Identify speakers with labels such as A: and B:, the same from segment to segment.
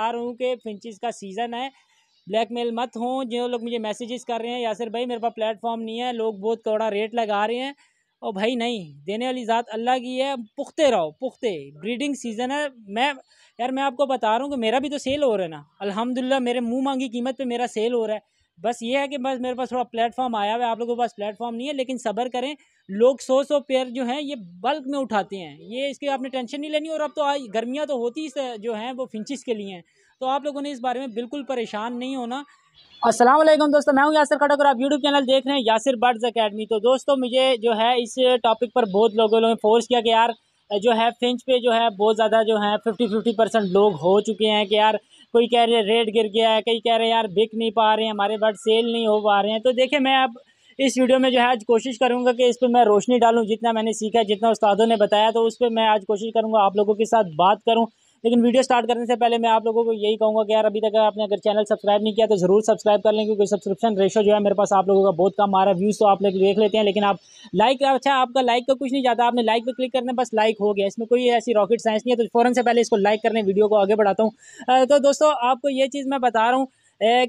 A: बता रहा हूँ कि फिंचिस का सीज़न है ब्लैकमेल मत हों जो लोग मुझे मैसेजेस कर रहे हैं या सिर भाई मेरे पास प्लेटफॉर्म नहीं है लोग बहुत थोड़ा रेट लगा रहे हैं और भाई नहीं देने वाली ज़ात अल्लाह की है पुख्ते रहो पुख्ते ब्रीडिंग सीज़न है मैं यार मैं आपको बता रहा हूँ कि मेरा भी तो सेल हो रहा है ना अल्हम्दुलिल्लाह मेरे मुंह मांगी कीमत पे मेरा सेल हो रहा है बस ये है कि बस मेरे पास थोड़ा प्लेटफॉर्म आया हुआ है आप लोगों के पास प्लेटफॉर्म नहीं है लेकिन सब्र करें लोग सौ सौ पेयर जो हैं ये बल्क में उठाते हैं ये इसकी आपने टेंशन नहीं लेनी और अब तो आज गर्मियाँ तो होती जो हैं वो फिंचिस के लिए हैं तो आप लोगों ने इस बारे में बिल्कुल परेशान नहीं होना असलम दोस्तों मैं हूँ यासिर खटक और आप यूट्यूब चैनल देख रहे हैं यासिर बर्ड्स अकेडमी तो दोस्तों मुझे जो है इस टॉपिक पर बहुत लोगों ने फोर्स किया कि यार जो है फिंच पे जो है बहुत ज़्यादा जो है फिफ्टी फिफ्टी परसेंट लोग हो चुके हैं कि यार कोई कह रहे रेट गिर गया है कई कह रहे हैं यार बिक नहीं पा रहे हैं हमारे बर्ड सेल नहीं हो पा रहे हैं तो देखिए मैं अब इस वीडियो में जो है आज कोशिश करूंगा कि इस पर मैं रोशनी डालूं जितना मैंने सीखा जितना उस्तादों ने बताया तो उस पर मैं आज कोशिश करूंगा आप लोगों के साथ बात करूं लेकिन वीडियो स्टार्ट करने से पहले मैं आप लोगों को यही कहूँगा कि यार अभी तक आपने अगर चैनल सब्सक्राइब नहीं किया तो ज़रूर सब्सक्राइब कर लें क्योंकि सब्सक्रिप्शन रेशो जो है मेरे पास आप लोगों का बहुत कम आ रहा है व्यूज़ तो आप लोग देख लेते हैं लेकिन आप लाइक अच्छा आपका लाइक का कुछ नहीं जाता आपने लाइक पर क्लिक करने बस लाइक हो गया इसमें कोई ऐसी रॉकेट साइंस नहीं है तो फ़ौरन से पहले इसको लाइक करने वीडियो को आगे बढ़ाता हूँ तो दोस्तों आपको ये चीज़ मैं बता रहा हूँ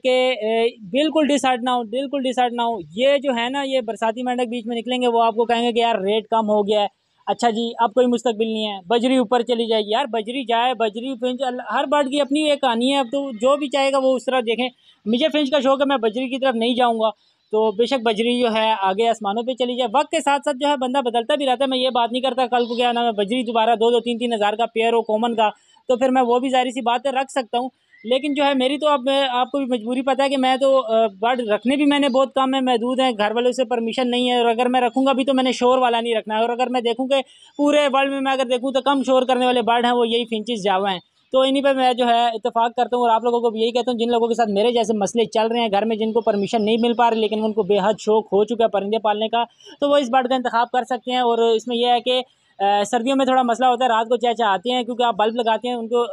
A: कि बिल्कुल डिसाइड ना हो बिल्कुल डिसाइड ना हो ये जो है ना ये बरसाती मेंढक बीच में निकलेंगे वो आपको कहेंगे कि यार रेट कम हो गया है अच्छा जी अब कोई मुस्तबिल नहीं है बजरी ऊपर चली जाएगी यार बजरी जाए बजरी फिंच हर बर्ड की अपनी एक कहानी है अब तो जो भी चाहेगा वो उस तरह देखें मुझे फिंच का शौक है मैं बजरी की तरफ नहीं जाऊँगा तो बेशक बजरी जो है आगे आसमानों पे चली जाए वक्त के साथ साथ जो है बंदा बदलता भी रहता है मैं ये बात नहीं करता कल को क्या ना मैं बजरी दोबारा दो दो तीन तीन हज़ार का पेयर हो कॉमन का तो फिर मैं वो भी जाहिर सी बात रख सकता हूँ लेकिन जो है मेरी तो अब आपको भी मजबूरी पता है कि मैं तो बर्ड रखने भी मैंने बहुत कम है महदूद हैं घर वालों से परमिशन नहीं है और अगर मैं रखूँगा भी तो मैंने शोर वाला नहीं रखना है और अगर मैं देखूँ कि पूरे वर्ल्ड में मैं अगर देखूँ तो कम शोर करने वाले बर्ड हैं वो यही फिंचिस जावा हैं तो इन्हीं पर मैं जो है इतफाक़ करता हूँ और आप लोगों को भी यही कहता हूँ जिन लोगों के साथ मेरे जैसे मसले चल रहे हैं घर में जिनको परमिशन नहीं मिल पा रही लेकिन उनको बेहद शौक हो चुका है परिंदे पालने का तो वो इस बर्ड का इंतखब कर सकते हैं और इसमें यह है कि सर्दियों में थोड़ा मसला होता है रात को आते हैं क्योंकि आप बल्ब लगाते हैं उनको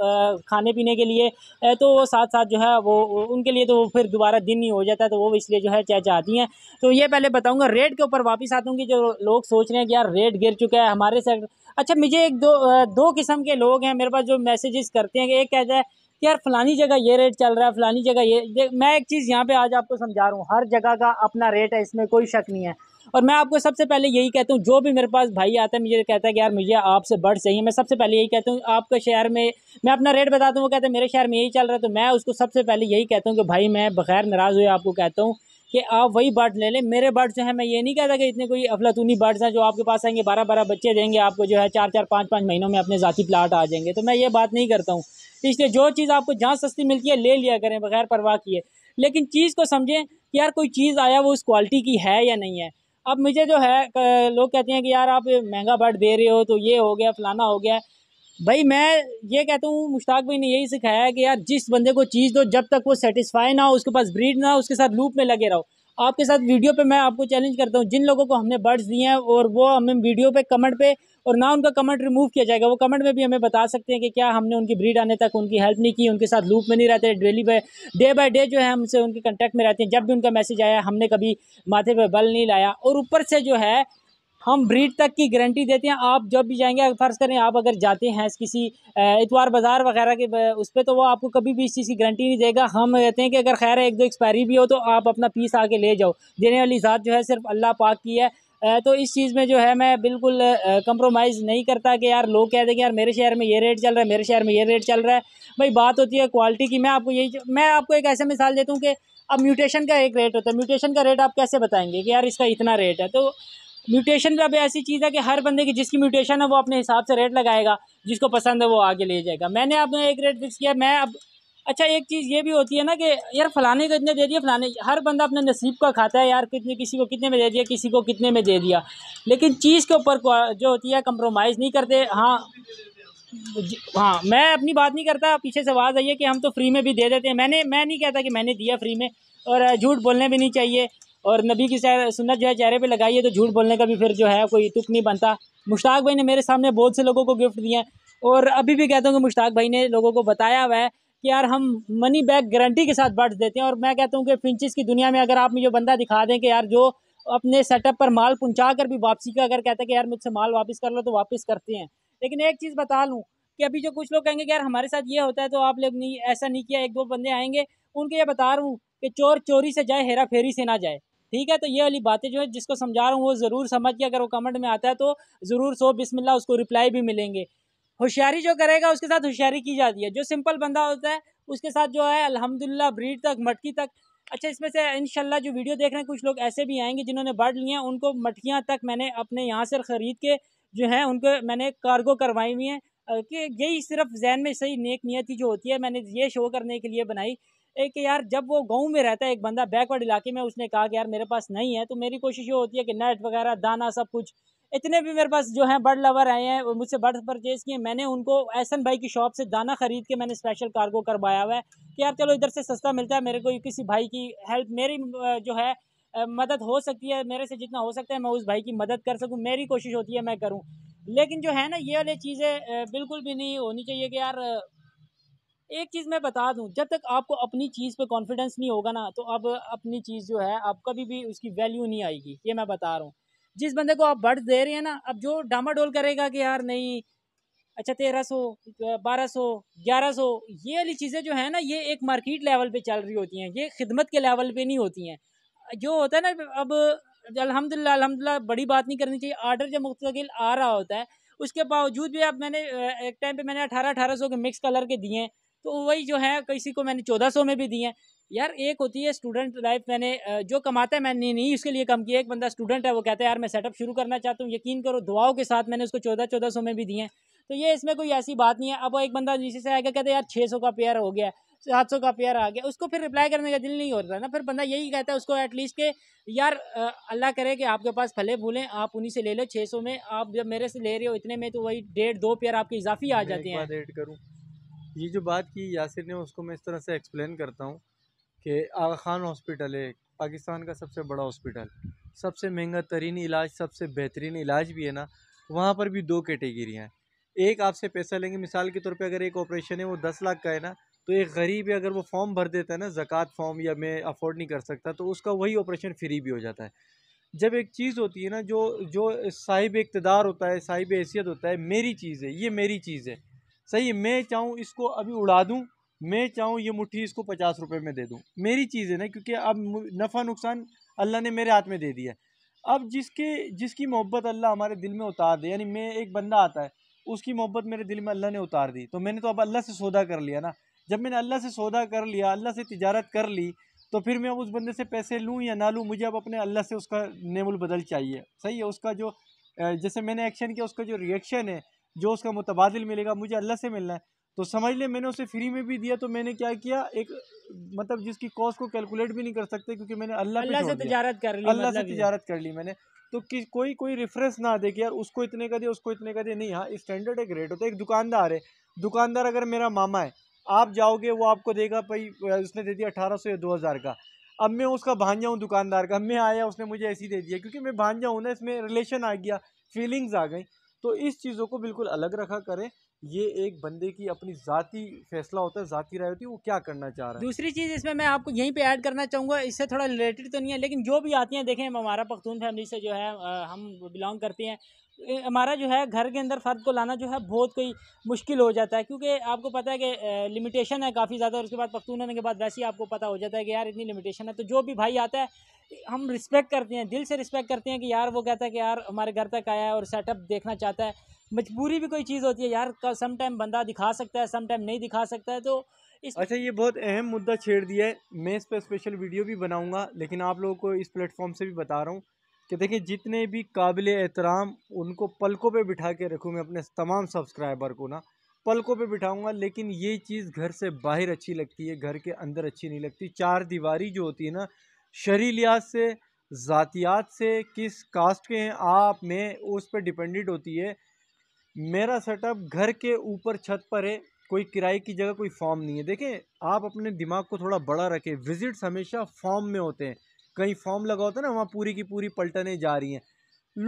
A: खाने पीने के लिए तो वो साथ साथ जो है वो उनके लिए तो वो फिर दोबारा दिन नहीं हो जाता है, तो वो इसलिए जो है आती हैं तो ये पहले बताऊँगा रेट के ऊपर वापस आता हूँ कि जो लोग सोच रहे हैं कि यार रेट गिर चुका है हमारे से अच्छा मुझे एक दो दो किस्म के लोग हैं मेरे पास जो मैसेजेस करते हैं कि एक कहता है कि यार फलानी जगह ये रेट चल रहा है फलानी जगह ये मैं एक चीज़ यहाँ पे आज आपको समझा रहा हूँ हर जगह का अपना रेट है इसमें कोई शक नहीं है और मैं आपको सबसे पहले यही कहता हूँ जो भी मेरे पास भाई आता है मुझे कहता है कि यार मुझे आपसे बर्ड चाहिए मैं सबसे पहले यही कहता हूँ आपके शहर में मैं अपना रेट बताता हूँ वो कहते हैं मेरे शहर में यही चल रहा है तो मैं उसको सबसे पहले यही कहता हूँ कि भाई मैं बगैर नाराज़ हुए आपको कहता हूँ कि आप वही बर्ड ले लें मेरे बर्ड जो है मैं ये नहीं कहता कि इतने कोई अफलातूनी बर्ड्स हैं जो आपके पास आएंगे बारह बारह बच्चे देंगे आपको जो है चार चार पाँच पाँच महीनों में अपने ज़ाती प्लाट आ जाएंगे तो मैं ये बात नहीं करता हूँ इसलिए जो चीज़ आपको जहाँ सस्ती मिलती है ले लिया करें बगैर परवाह किए लेकिन चीज़ को समझें कि यार कोई चीज़ आया वो उस क्वालिटी की है या नहीं है अब मुझे जो है लोग कहते हैं कि यार आप महंगा बर्ड दे रहे हो तो ये हो गया फलाना हो गया भाई मैं ये कहता हूँ मुश्ताक भाई ने यही सिखाया है कि यार जिस बंदे को चीज़ दो जब तक वो सेटिस्फाई ना हो उसके पास ब्रीड ना हो उसके साथ लूप में लगे रहो आपके साथ वीडियो पे मैं आपको चैलेंज करता हूँ जिन लोगों को हमने बर्ड्स दिए हैं और वो हमें वीडियो पे कमेंट पे और ना उनका कमेंट रिमूव किया जाएगा वो कमेंट में भी हमें बता सकते हैं कि क्या हमने उनकी ब्रीड आने तक उनकी हेल्प नहीं की उनके साथ लूप में नहीं रहते daily by day by day जो है हमसे उनके कॉन्टैक्ट में रहते हैं जब भी उनका मैसेज आया हमने कभी माथे पर बल नहीं लाया और ऊपर से जो है हम ब्रीड तक की गारंटी देते हैं आप जब भी जाएंगे फ़र्ज़ करें आप अगर जाते हैं किसी इतवार बाज़ार वगैरह के उस पर तो वो आपको कभी भी इस चीज़ की गारंटी नहीं देगा हम कहते हैं कि अगर खैर एक दो एक्सपायरी भी हो तो आप अपना पीस आके ले जाओ देने वाली ज़ात जो है सिर्फ अल्लाह पाक की है तो इस चीज़ में जो है मैं बिल्कुल कंप्रोमाइज़ नहीं करता कि यार लोग कह दें कि यार मेरे शहर में ये रेट चल रहा है मेरे शहर में ये रेट चल रहा है भाई बात होती है क्वालिटी की मैं आपको यही मैं आपको एक ऐसा मिसाल देता हूँ कि अब म्यूटेशन का एक रेट होता है म्यूटेशन का रेट आप कैसे बताएंगे कि यार इसका इतना रेट है तो म्यूटेशन का भी ऐसी चीज़ है कि हर बंदे की जिसकी म्यूटेशन है वो अपने हिसाब से रेट लगाएगा जिसको पसंद है वो आगे ले जाएगा मैंने आपने एक रेट फिक्स किया मैं अब अच्छा एक चीज़ ये भी होती है ना कि यार फलाने को इतने दे दिए फलाने हर बंदा अपने नसीब का खाता है यार कितने किसी को कितने में दे दिया किसी को कितने में दे दिया लेकिन चीज़ के ऊपर जो होती है कंप्रोमाइज़ नहीं करते हाँ हाँ मैं अपनी बात नहीं करता पीछे से आवाज़ आई है कि हम तो फ्री में भी दे देते हैं मैंने मैं नहीं कहता कि मैंने दिया फ्री में और झूठ बोलने भी नहीं चाहिए और नबी की सुनत जो है चेहरे पे लगाइए तो झूठ बोलने का भी फिर जो है कोई तुक नहीं बनता मुश्ताक भाई ने मेरे सामने बहुत से लोगों को गिफ्ट दिए हैं और अभी भी कहता हूँ कि मुश्ताक भाई ने लोगों को बताया हुआ है कि यार हम मनी बैक गारंटी के साथ बर्ड्स देते हैं और मैं कहता हूँ कि फिंचिस की दुनिया में अगर आप मुझे बंदा दिखा दें कि यार जो अपने सेटअप पर माल पहुँचा कर भी वापसी का अगर कहता है कि यार मुझसे माल वापस कर लो तो वापस करते हैं लेकिन एक चीज़ बता लूँ कि अभी जो कुछ लोग कहेंगे कि यार हमारे साथ ये होता है तो आप लोग नहीं ऐसा नहीं किया एक दो बंदे आएंगे उनके ये बता रहा हूँ कि चोर चोरी से जाए हेरा फेरी से ना जाए ठीक है तो ये वाली बातें जो है जिसको समझा रहा हूँ वो ज़रूर समझ के अगर वो कमेंट में आता है तो ज़रूर सो बिसमिल्ला उसको रिप्लाई भी मिलेंगे होशियारी जो करेगा उसके साथ होशियारी की जाती है जो सिंपल बंदा होता है उसके साथ जो है अल्हम्दुलिल्लाह ब्रीड तक मटकी तक अच्छा इसमें से इनशाला जो वीडियो देख रहे हैं कुछ लोग ऐसे भी आएंगे जिन्होंने बर्ड लिए हैं उनको मटकियाँ तक मैंने अपने यहाँ से ख़रीद के जो है उनको मैंने कार्गो करवाई हुई हैं कि यही सिर्फ जहन में सही नेक नियति जो होती है मैंने ये शो करने के लिए बनाई एक यार जब वो गांव में रहता है एक बंदा बैकवर्ड इलाके में उसने कहा कि यार मेरे पास नहीं है तो मेरी कोशिश ये होती है कि नेट वगैरह दाना सब कुछ इतने भी मेरे पास जो है बर्ड लवर आए हैं मुझसे बर्ड परचेज़ किए मैंने उनको एहसन भाई की शॉप से दाना ख़रीद के मैंने स्पेशल कार्गो करवाया हुआ है कि यार चलो इधर से सस्ता मिलता है मेरे को किसी भाई की हेल्प मेरी जो है मदद हो सकती है मेरे से जितना हो सकता है मैं उस भाई की मदद कर सकूँ मेरी कोशिश होती है मैं करूँ लेकिन जो है ना ये वाली चीज़ें बिल्कुल भी नहीं होनी चाहिए कि यार एक चीज़ मैं बता दूं जब तक आपको अपनी चीज़ पे कॉन्फिडेंस नहीं होगा ना तो अब अपनी चीज़ जो है आप कभी भी उसकी वैल्यू नहीं आएगी ये मैं बता रहा हूँ जिस बंदे को आप बर्ड दे रहे हैं ना अब जो डामा डोल करेगा कि यार नहीं अच्छा तेरह सौ बारह सौ ग्यारह सौ ये वाली चीज़ें जो है ना ये एक मार्केट लेवल पे चल रही होती हैं ये खिदमत के लेवल पे नहीं होती हैं जो होता है ना अब अलहमदिल्ला अलहमदिल्ला बड़ी बात नहीं करनी चाहिए आर्डर जब मुस्तकिल आ रहा होता है उसके बावजूद भी अब मैंने एक टाइम पर मैंने अठारह अठारह सौ के मिक्स कलर के दिए हैं तो वही जो है किसी को मैंने चौदह सौ में भी दिए हैं यार एक होती है स्टूडेंट लाइफ मैंने जो कमाता है मैंने नहीं उसके लिए कम किया एक बंदा स्टूडेंट है वो कहता है यार मैं सेटअप शुरू करना चाहता हूँ यकीन करो दुआओं के साथ मैंने उसको चौदह चौदह सौ में भी दिए हैं तो ये इसमें कोई ऐसी बात नहीं है अब एक बंदा नीचे से आएगा कहते यार छः सौ का पेयर हो गया सात सौ का पेयर आ गया उसको फिर रिप्लाई करने का दिल नहीं होता ना फिर बंदा यही कहता है उसको एटलीस्ट के यार अल्लाह करे कि आपके पास फले फूलें आप उन्हीं से ले लो छः सौ में आप जब मेरे से ले रहे हो इतने में तो वही
B: डेढ़ दो पेयर आपके इजाफी आ जाते हैं ये जो बात की यासिर ने उसको मैं इस तरह से एक्सप्लेन करता हूँ कि आगा खान हॉस्पिटल है पाकिस्तान का सबसे बड़ा हॉस्पिटल सबसे महंगा तरीन इलाज सबसे बेहतरीन इलाज भी है ना वहाँ पर भी दो कैटेगरियाँ हैं एक आपसे पैसा लेंगे मिसाल के तौर पे अगर एक ऑपरेशन है वो दस लाख का है ना तो एक गरीब अगर वो फॉर्म भर देता है ना ज़क़़त फॉर्म या मैं अफोर्ड नहीं कर सकता तो उसका वही ऑपरेशन फ्री भी हो जाता है जब एक चीज़ होती है ना जो जो साहिब इकतदार होता है साहिब हैसियत होता है मेरी चीज़ है ये मेरी चीज़ है सही है मैं चाहूँ इसको अभी उड़ा दूँ मैं चाहूँ ये मुट्ठी इसको पचास रुपये में दे दूँ मेरी चीज़ है ना क्योंकि अब नफ़ा नुकसान अल्लाह ने मेरे हाथ में दे दिया अब जिसके जिसकी मोहब्बत अल्लाह हमारे दिल में उतार दे यानी मैं एक बंदा आता है उसकी मोहब्बत मेरे दिल में अल्लाह ने उतार दी तो मैंने तो अब अल्लाह से सौदा कर लिया ना जब मैंने अल्लाह से सौदा कर लिया अल्लाह से तजारत कर ली तो फिर मैं अब उस बंदे से पैसे लूँ या ना लूँ मुझे अब अपने अल्लाह से उसका नेमुल बदल चाहिए सही है उसका जो जैसे मैंने एक्शन किया उसका जो रिएक्शन है जो उसका मुतबादल मिलेगा मुझे अल्लाह से मिलना है तो समझ लें मैंने उसे फ्री में भी दिया तो मैंने क्या किया एक मतलब जिसकी कॉस्ट को कैलकुलेट भी नहीं कर सकते क्योंकि मैंने अल्लाह अल्लाह से तजारत कर ली अल्लाह से तजारत मतलब कर ली मैंने तो कि कोई कोई रेफरेंस ना दे कि यार उसको इतने का दे उसको इतने का दे नहीं हाँ स्टैंडर्ड एक रेट होता है एक दुकानदार है दुकानदार अगर मेरा मामा है आप जाओगे वो आपको देगा भाई उसने दे दिया अठारह सौ या दो हज़ार का अब मैं उसका भांजा हूँ दुकानदार का मैं आया उसने मुझे ऐसी दे दिया क्योंकि मैं भांजा हूँ ना इसमें रिलेशन आ गया फीलिंग्स आ गई तो इस चीज़ों को बिल्कुल अलग रखा करें ये एक बंदे की अपनी जाती फैसला होता है जाती राय होती है वो क्या करना चाह रहा है
A: दूसरी चीज़ इसमें मैं आपको यहीं पे ऐड करना चाहूँगा इससे थोड़ा रिलेटेड तो नहीं है लेकिन जो भी आती हैं देखें हमारा पख्तून फैमिली से जो है हम बिलोंग करते हैं हमारा जो है घर के अंदर फ़र्द को लाना जो है बहुत कोई मुश्किल हो जाता है क्योंकि आपको पता है कि लिमिटेशन है काफ़ी ज़्यादा और उसके बाद पख्तून होने के बाद वैसे ही आपको पता हो जाता है कि यार इतनी लिमिटेशन है तो जो भी भाई आता है हम रिस्पेक्ट करते हैं दिल से रिस्पेक्ट करते हैं कि यार वो कहता है कि यार हमारे घर तक आया है और सेटअप देखना चाहता है मजबूरी भी कोई चीज़ होती है यार सम टाइम बंदा दिखा सकता है सम टाइम नहीं दिखा सकता है तो इस अच्छा ये
B: बहुत अहम मुद्दा छेड़ दिया है मैं इस पर स्पेशल वीडियो भी बनाऊंगा लेकिन आप लोगों को इस प्लेटफॉर्म से भी बता रहा हूँ कि देखिए जितने भी काबिल एहतराम उनको पलकों पे बिठा के रखूँ मैं अपने तमाम सब्सक्राइबर को ना पलकों पर बिठाऊँगा लेकिन ये चीज़ घर से बाहर अच्छी लगती है घर के अंदर अच्छी नहीं लगती चार दीवारी जो होती है ना शरी लिहाज से ज़ातियात से किस कास्ट के हैं आप में उस पर डिपेंडेंट होती है मेरा सेटअप घर के ऊपर छत पर है कोई किराए की जगह कोई फॉर्म नहीं है देखें आप अपने दिमाग को थोड़ा बड़ा रखें विजिट्स हमेशा फॉर्म में होते हैं कहीं फॉर्म लगा होता है ना वहाँ पूरी की पूरी पलटने जा रही हैं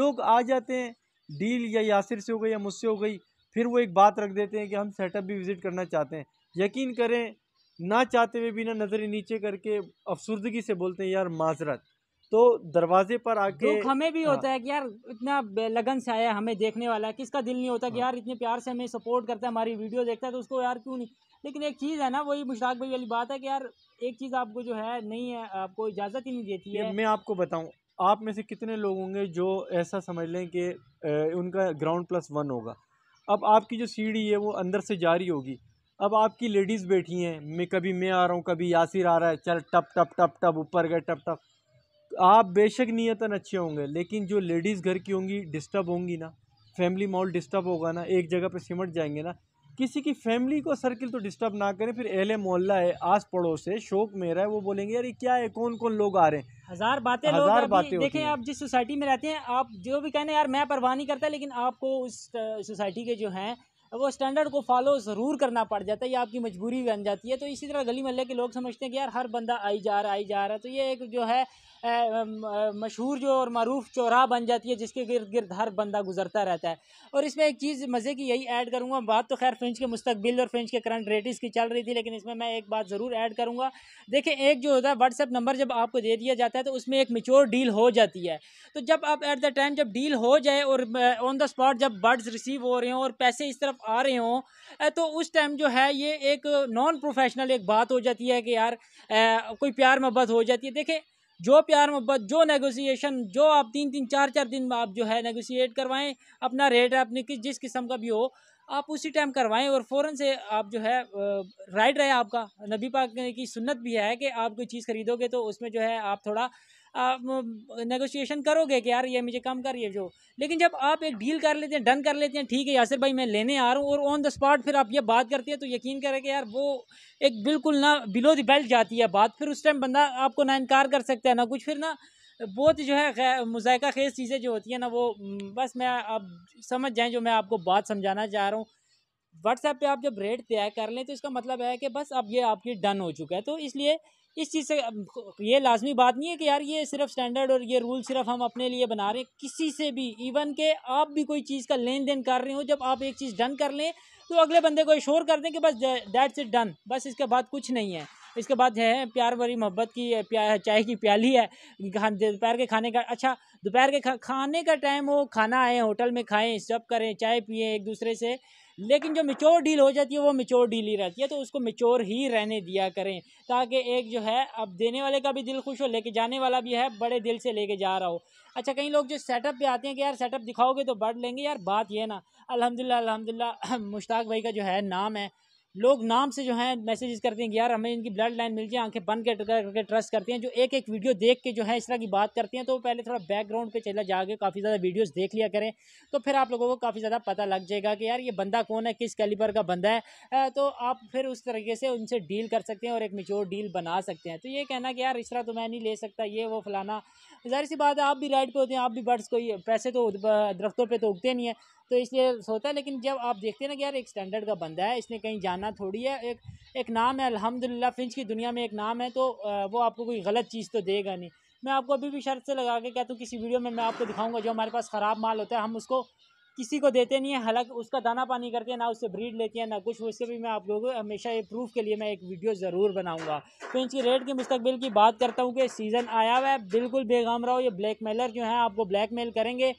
B: लोग आ जाते हैं डील या यासिर से हो गई या मुझसे हो गई फिर वो एक बात रख देते हैं कि हम सेटअप भी विज़िट करना चाहते हैं यकीन करें ना चाहते हुए भी ना नज़रें नीचे करके अफसरदगी से बोलते हैं यार माजरत तो दरवाजे पर आके हमें भी होता हाँ।
A: है कि यार इतना लगन से आया हमें देखने वाला है किसका दिल नहीं होता कि हाँ। यार इतने प्यार से हमें सपोर्ट करता है हमारी वीडियो देखता है तो उसको यार क्यों नहीं लेकिन एक चीज़ है ना वही मुश्ताक भाई वाली बात है कि यार एक चीज़ आपको जो है नहीं है आपको इजाज़त ही नहीं देती है मैं
B: आपको बताऊँ आप में से कितने लोग होंगे जो ऐसा समझ लें कि उनका ग्राउंड प्लस वन होगा अब आपकी जो सीढ़ी है वो अंदर से जारी होगी अब आपकी लेडीज़ बैठी हैं मैं कभी मैं आ रहा हूँ कभी यासिर आ रहा है चल टप टप टप टप ऊपर गए टप टप आप बेशक नियतन अच्छे होंगे लेकिन जो लेडीज़ घर की होंगी डिस्टर्ब होंगी ना फैमिली माहौल डिस्टर्ब होगा ना एक जगह पे सिमट जाएंगे ना किसी की फैमिली को सर्किल तो डिस्टर्ब ना करें फिर अहले मोहल्ला है आस पड़ोस है शौक मेरा है वो बोलेंगे यार ये क्या है कौन कौन लोग आ रहे हैं
A: हजार बातें हजार बातें देखें आप जिस सोसाइटी में रहते हैं आप जो भी कहने यार मैं परवाह नहीं करता लेकिन आपको उस सोसाइटी के जो हैं वो स्टैंडर्ड को फॉलो ज़रूर करना पड़ जाता है ये आपकी मजबूरी बन जाती है तो इसी तरह गली मोहल्ले के लोग समझते हैं कि यार हर बंदा आई जा रहा आई जा रहा है तो ये एक जो है मशहूर जो और मरूफ चौराह बन जाती है जिसके गिर्द गिर्द हर बंदा गुजरता रहता है और इसमें एक चीज़ मज़े की यही ऐड करूँगा बात तो खैर फ्रेंच के मुस्तबिल और फ्रेंच के करंट रेटिस की चल रही थी लेकिन इसमें मैं एक बात ज़रूर ऐड करूँगा देखिए एक जो होता है व्हाट्सअप नंबर जब आपको दे दिया जाता है तो उसमें एक मेच्योर डील हो जाती है तो जब आप एट द टाइम जब डील हो जाए और ऑन द स्पॉट जब बर्ड्स रिसीव हो रहे हों और पैसे इस तरफ आ रहे हों तो उस टाइम जो है ये एक नॉन प्रोफेशनल एक बात हो जाती है कि यार कोई प्यार मोहब्बत हो जाती है देखें जो प्यार मोहब्बत जो नेगोशिएशन जो आप तीन तीन चार चार दिन में आप जो है नेगोशिएट करवाएं अपना रेट अपनी किस जिस किस्म का भी हो आप उसी टाइम करवाएं और फ़ौर से आप जो है राइट रहे आपका नबी पाक की सुन्नत भी है कि आप कोई चीज़ खरीदोगे तो उसमें जो है आप थोड़ा आप नेगोशिएशन करोगे कि यार ये मुझे कम करिए जो लेकिन जब आप एक डील कर लेते हैं डन कर लेते हैं ठीक है यासिर भाई मैं लेने आ रहा हूँ और ऑन द स्पॉट फिर आप ये बात करते हैं तो यकीन करें कि यार वो एक बिल्कुल ना बिलो द बेल्ट जाती है बात फिर उस टाइम बंदा आपको ना इनकार कर सकता है ना कुछ फिर ना बहुत जो है मुजायका खेज चीज़ें जो होती हैं ना वो बस मैं आप समझ जाएँ जो मैं आपको बात समझाना चाह रहा हूँ व्हाट्सएप पे आप जब रेट तय कर लें तो इसका मतलब है कि बस अब ये आपकी डन हो चुका है तो इसलिए इस चीज़ से ये लाजमी बात नहीं है कि यार ये सिर्फ स्टैंडर्ड और ये रूल सिर्फ हम अपने लिए बना रहे हैं किसी से भी इवन के आप भी कोई चीज़ का लेन देन कर रहे हो जब आप एक चीज़ डन कर लें तो अगले बंदे को इशोर कर दें कि बस डैट्स इट डन बस इसके बाद कुछ नहीं है इसके बाद है प्यार भरी मोहब्बत की प्या, चाय की प्याली है दोपहर के खाने का अच्छा दोपहर के खा, खाने का टाइम हो खाना आए होटल में खाएं सब करें चाय पिए एक दूसरे से लेकिन जो मिच्योर डील हो जाती है वो मिच्योर डील ही रहती है तो उसको मिच्योर ही रहने दिया करें ताकि एक जो है अब देने वाले का भी दिल खुश हो लेके जाने वाला भी है बड़े दिल से लेके जा रहा हो अच्छा कई लोग जो सेटअप पे आते हैं कि यार सेटअप दिखाओगे तो बढ़ लेंगे यार बात ये ना अलहमदिल्ला अलहमदिल्ला मुश्ताक भाई का जो है नाम है लोग नाम से जो है मैसेज करते हैं कि यार हमें इनकी ब्लड लाइन मिल जाए आंखें बंद कर करके ट्रस्ट करते हैं जो एक एक वीडियो देख के जो है इस तरह की बात करते हैं तो पहले थोड़ा बैकग्राउंड पे चला जाके काफ़ी ज़्यादा वीडियोस देख लिया करें तो फिर आप लोगों को काफ़ी ज़्यादा पता लग जाएगा कि यार ये बंदा कौन है किस कैलिबर का बंदा है तो आप फिर उस तरीके से उनसे डील कर सकते हैं और एक मिच्योर डील बना सकते हैं तो ये कहना कि यार इस तो मैं नहीं ले सकता ये वो फलाना जाहिर सी बात है आप भी राइड पर होते हैं आप भी बर्ड्स को पैसे तो दरख्तों पर तो उगते नहीं है तो इसलिए सोता है लेकिन जब आप देखते हैं ना कि यार एक स्टैंडर्ड का बंदा है इसने कहीं जाना थोड़ी है एक एक नाम है अल्हम्दुलिल्लाह फिंच की दुनिया में एक नाम है तो वो आपको कोई गलत चीज़ तो देगा नहीं मैं आपको अभी भी शर्त से लगा के कहता हूँ किसी वीडियो में मैं आपको दिखाऊँगा जो हमारे पास ख़राब माल होता है हम उसको किसी को देते नहीं है हालांकि उसका दाना पानी करते हैं ना उससे ब्रीड लेते हैं ना कुछ उससे भी मैं आप लोगों को हमेशा ये प्रूफ के लिए मैं एक वीडियो ज़रूर बनाऊंगा तो इनकी रेट के मुस्तबिल की बात करता हूँ कि सीज़न आया हुआ है बिल्कुल बेगाम रहो ये ब्लैक मेलर जो है आपको ब्लैक मेल करेंगे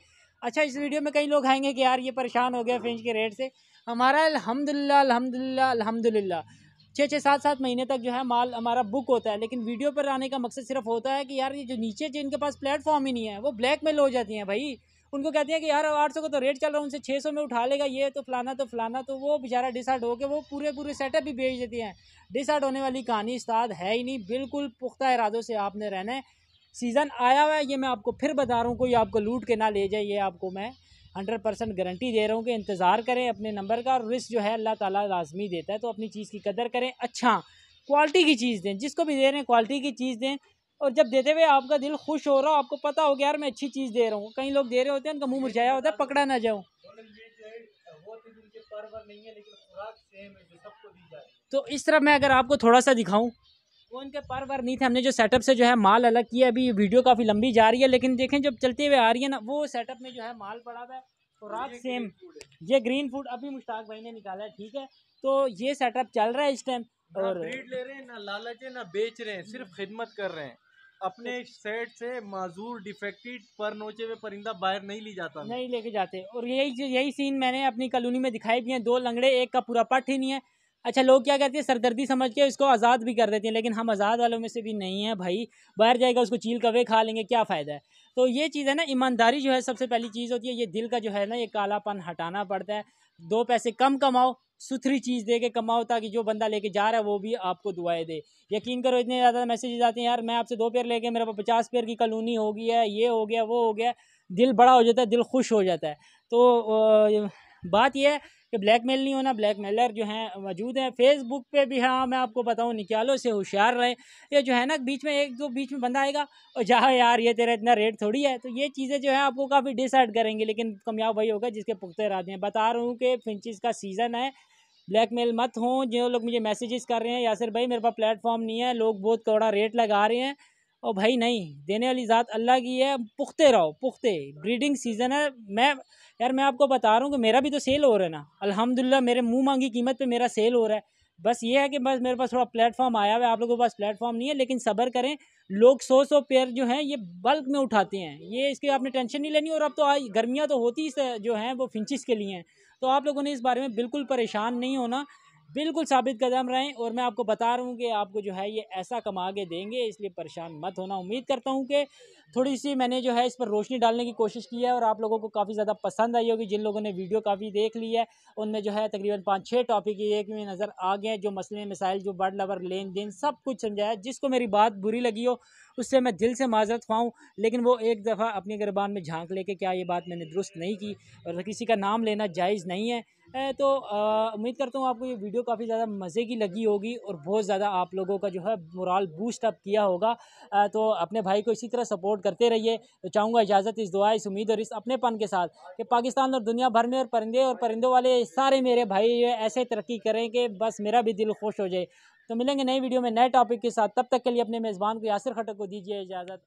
A: अच्छा इस वीडियो में कई लोग आएंगे कि यार ये परेशान हो गया फ्रिंज के रेट से हमारा अलहमदिल्ला अलहमदिल्ला अलहमदिल्ला छः छः सात सात महीने तक जो है माल हमारा बुक होता है लेकिन वीडियो पर आने का मकसद सिर्फ होता है कि यार ये जो नीचे जिनके पास प्लेटफॉर्म ही नहीं है वो ब्लैक में लो जाती हैं भाई उनको कहते हैं कि यार आठ सौ का तो रेट चल रहा है उनसे छः सौ में उठा लेगा ये तो फलाना तो फलाना तो वो बेचारा डिसाइड होकर वो पूरे पूरे सेटअप भी बेच देती हैं डिसाइड होने वाली कहानी उस्ताद है ही नहीं बिल्कुल पुख्ता इरादों से आपने रहना है सीज़न आया हुआ है ये मैं आपको फिर बता रहा हूँ कोई आपको लूट के ना ले जाए ये आपको मैं हंड्रेड परसेंट गारंटी दे रहा हूँ कि इंतज़ार करें अपने नंबर का और रिस्क जो है अल्लाह ताला लाजमी देता है तो अपनी चीज़ की कदर करें अच्छा क्वालिटी की चीज़ दें जिसको भी दे रहे हैं क्वालिटी की चीज़ दें और जब देते हुए आपका दिल खुश हो रहा हो आपको पता हो गया यार मैं अच्छी चीज़ दे रहा हूँ कई लोग दे रहे होते हैं उनका मुँह मुरझाया होता है पकड़ा ना जाऊँ
B: तो,
A: तो इस तरह मैं अगर आपको थोड़ा सा दिखाऊँ वो इनके पर वर नहीं थे हमने जो सेटअप से जो है माल अलग किया अभी वीडियो काफ़ी लंबी जा रही है लेकिन देखें जब चलते हुए आ रही है ना वो सेटअप में जो है माल पड़ा हुआ है तो रात सेम ये ग्रीन फूड अभी मुश्ताक भाई ने निकाला है ठीक है तो ये सेटअप चल रहा है इस टाइम और ब्रीड
B: ले रहे हैं ना लालच है ना बेच रहे हैं सिर्फ खिदमत कर रहे हैं अपने सेट तो से माजूर डिफेक्टेड पर नोचे हुए परिंदा बाहर नहीं ली जाता नहीं
A: लेके जाते और यही यही सीन मैंने अपनी कॉलोनी में दिखाई भी है दो लंगड़े एक का पूरा पट ही नहीं है अच्छा लोग क्या करते हैं सरदर्दी समझ के उसको आज़ाद भी कर देते हैं लेकिन हम आज़ाद वालों में से भी नहीं है भाई बाहर जाएगा उसको चील कवे खा लेंगे क्या फ़ायदा है तो ये चीज़ है ना ईमानदारी जो है सबसे पहली चीज़ होती है ये दिल का जो है ना ये कालापन हटाना पड़ता है दो पैसे कम कमाओ सुथरी चीज़ दे के कमाओ ताकि जो बंदा लेके जा रहा है वो भी आपको दुआएं दे यकीन करो इतने ज़्यादा मैसेजेज़ आते हैं यार मैं आपसे दो पेयर लेके मेरे पास पचास पेयर की कलोनी हो गई है ये हो गया वो हो गया दिल बड़ा हो जाता है दिल खुश हो जाता है तो बात यह है कि ब्लैक मेल नहीं होना ब्लैक मेलर जो हैं मौजूद हैं फेसबुक पे भी हाँ मैं आपको बताऊँ निकालो से होशियार रहें ये जो है ना बीच में एक दो बीच में बंदा आएगा और जहाँ यार ये तेरा इतना रेट थोड़ी है तो ये चीज़ें जो है आपको काफ़ी डिसाइड करेंगी लेकिन कामयाब वही होगा जिसके पुख्ते इरादे हैं बता रहा हूँ कि फिंचिस का सीज़न है ब्लैकमेल मत हों जो लोग मुझे मैसेजेस कर रहे हैं या सिर भाई मेरे पास प्लेटफॉर्म नहीं है लोग बहुत थोड़ा रेट लगा रहे हैं और भाई नहीं देने वाली ज़ात अल्लाह की है पुख्ते रहो पुख्ते ब्रीडिंग सीज़न है मैं यार मैं आपको बता रहा हूँ कि मेरा भी तो सेल हो रहा है ना अल्हम्दुलिल्लाह मेरे मुंह मांगी कीमत पे मेरा सेल हो रहा है बस ये है कि बस मेरे पास थोड़ा प्लेटफॉर्म आया हुआ है आप लोगों के पास प्लेटफॉर्म नहीं है लेकिन सब्र करें लोग सौ सौ पेयर जो हैं ये बल्क में उठाते हैं ये इसकी आपने टेंशन नहीं लेनी और अब तो आज गर्मियाँ तो होती जो हैं वो फिंचिस के लिए हैं तो आप लोगों ने इस बारे में बिल्कुल परेशान नहीं होना बिल्कुल साबित कदम रहें और मैं आपको बता रहा हूँ कि आपको जो है ये ऐसा कमा के देंगे इसलिए परेशान मत होना उम्मीद करता हूँ कि थोड़ी सी मैंने जो है इस पर रोशनी डालने की कोशिश की है और आप लोगों को काफ़ी ज़्यादा पसंद आई होगी जिन लोगों ने वीडियो काफ़ी देख ली है उनमें जो है तकरीबन पाँच छः टॉपिक ये कि नज़र आ गए जो मसले मिसाइल जो बर्ड लवर लेन देन सब कुछ समझाया जिसको मेरी बात बुरी लगी हो उससे मैं दिल से माजरत खुआऊँ लेकिन वो एक दफ़ा अपनी गिरबान में झांक लेके क्या ये बात मैंने दुरुस्त नहीं की और किसी का नाम लेना जायज़ नहीं है तो उम्मीद करता हूँ आपको ये वीडियो काफ़ी ज़्यादा मज़े की लगी होगी और बहुत ज़्यादा आप लोगों का जो है मुराल बूस्ट अप किया होगा तो अपने भाई को इसी तरह सपोर्ट करते रहिए तो चाहूँगा इजाज़त इस दुआ इस उम्मीद और इस अपनेपन के साथ कि पाकिस्तान और दुनिया भर में और परिंदे और परिंदों वाले सारे मेरे भाई ऐसे तरक्की करें कि बस मेरा भी दिल खुश हो जाए तो मिलेंगे नई वीडियो में नए टॉपिक के साथ तब तक के लिए अपने मेज़बान को यासर खटक को दीजिए इजाज़त